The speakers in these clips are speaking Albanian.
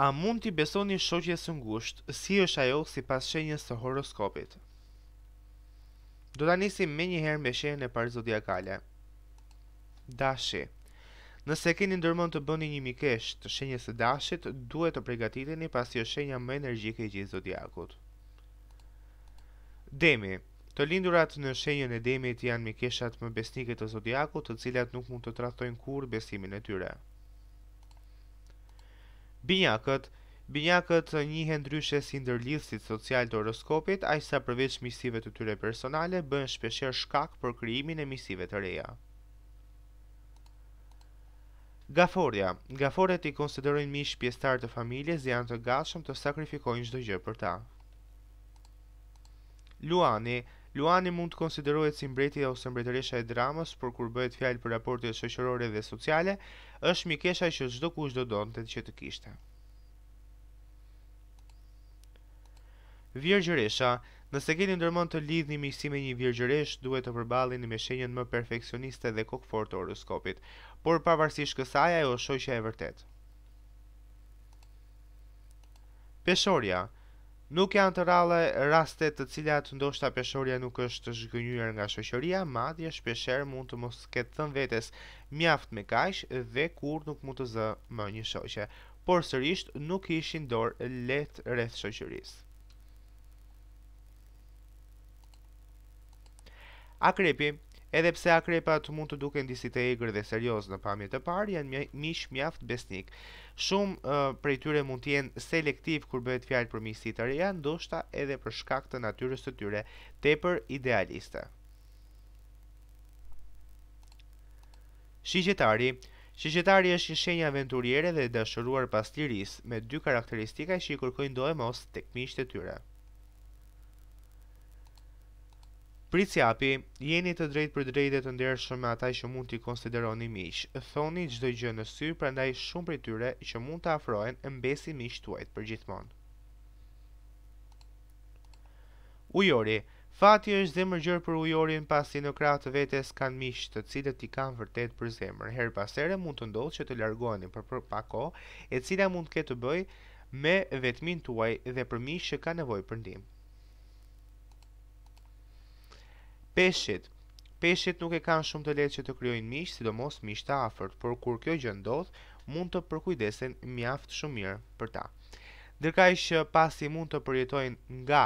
A mund t'i besoni shoqje së ngusht, si është ajo si pas shenjës të horoskopit? Do t'a nisim me njëherë me shenjën e parë zodiakale. Dashi Nëse keni ndërmën të bëni një mikesh të shenjës të dashit, duhet të pregatiteni pas jo shenja më energjike i gjithë zodiakut. Demi Të lindurat në shenjën e demit janë mikeshat më besnike të zodiakut të cilat nuk mund të trathojnë kur besimin e tyre. Binjakët Binjakët njihen ndryshe si ndërlidhësit social të horoskopit, aq sa përveç miqësive të tyre personale bën shpeshherë shkak për krijimin e miqësive të reja. Gaforja. Gaforet i konsiderojnë miq pjesëtar të familjes dhe janë të gatshëm të sakrifikojnë çdo gjë për ta. Luani, Luani mund të konsiderohet si mbreti ose mbretëresha e dramës, por kur bëhet fjalë për raportet shoqërore dhe sociale, është mikesha që çdo kush do donte që të kishte. Virgjëresha, nëse keni ndërmend të lidhni një me një virgjëresh, duhet të përballeni me shenjën më perfeksioniste dhe kokfort të horoskopit, por pavarësisht kësaj ajo është shoqja e vërtetë. Peshorja, Nuk janë të rale raste të cilat ndoshta peshorja nuk është zhgënjur nga shoqëria, madje shpeshherë mund të mos ketë thën vetes mjaft me kajsh dhe kur nuk mund të zë më një shoqe. Por sërish nuk ishin dorë let rreth shoqërisë. Akrepi, Edhe pse akrepat mund të duken disi të egrë dhe serios në pamjet të parë, janë mish mjaft besnik. Shumë uh, prej tyre mund të jenë selektiv kur bëhet fjalë për miqësi të reja, ndoshta edhe për shkak të natyrës së tyre tepër idealiste. Shigjetari Shigjetari është një shenjë aventuriere dhe dashuruar pas liris, me dy karakteristika që i kërkojnë dojë mos të këmisht e tyre. Prici api, jeni të drejt për drejtet të ndershëm me ataj që mund t'i konsideroni miqë. Thoni gjdoj gjë në syrë prandaj shumë për tyre që mund të afrohen e mbesi miqë për gjithmonë. Ujori Fati është zemër gjërë për ujorin pasi në kratë të vetes kanë mishë të cilët i kanë vërtet për zemër. Herë pasere mund të ndodhë që të largoni për për pako e cila mund të ketë të bëj me vetmin tuaj dhe për mish që ka nevoj për ndimë. Peshit Peshit nuk e kanë shumë të lehtë që të kryojnë mish, sidomos mishë të afërt, por kur kjo gjë ndodhë, mund të përkujdesen mjaft shumë mirë për ta. Dërka që pasi mund të përjetojnë nga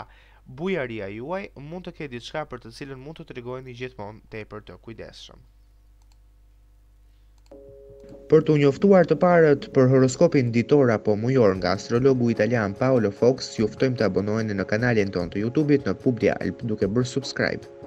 bujaria juaj, mund të ke diçka për të cilën mund të regojnë i gjithmonë të e për të kujdeshëm. Për të njoftuar të parët për horoskopin ditor apo mujor nga astrologu italian Paolo Fox, juftojmë të abonojnë në kanalin tonë të Youtube-it në Publia Alp duke bërë subscribe.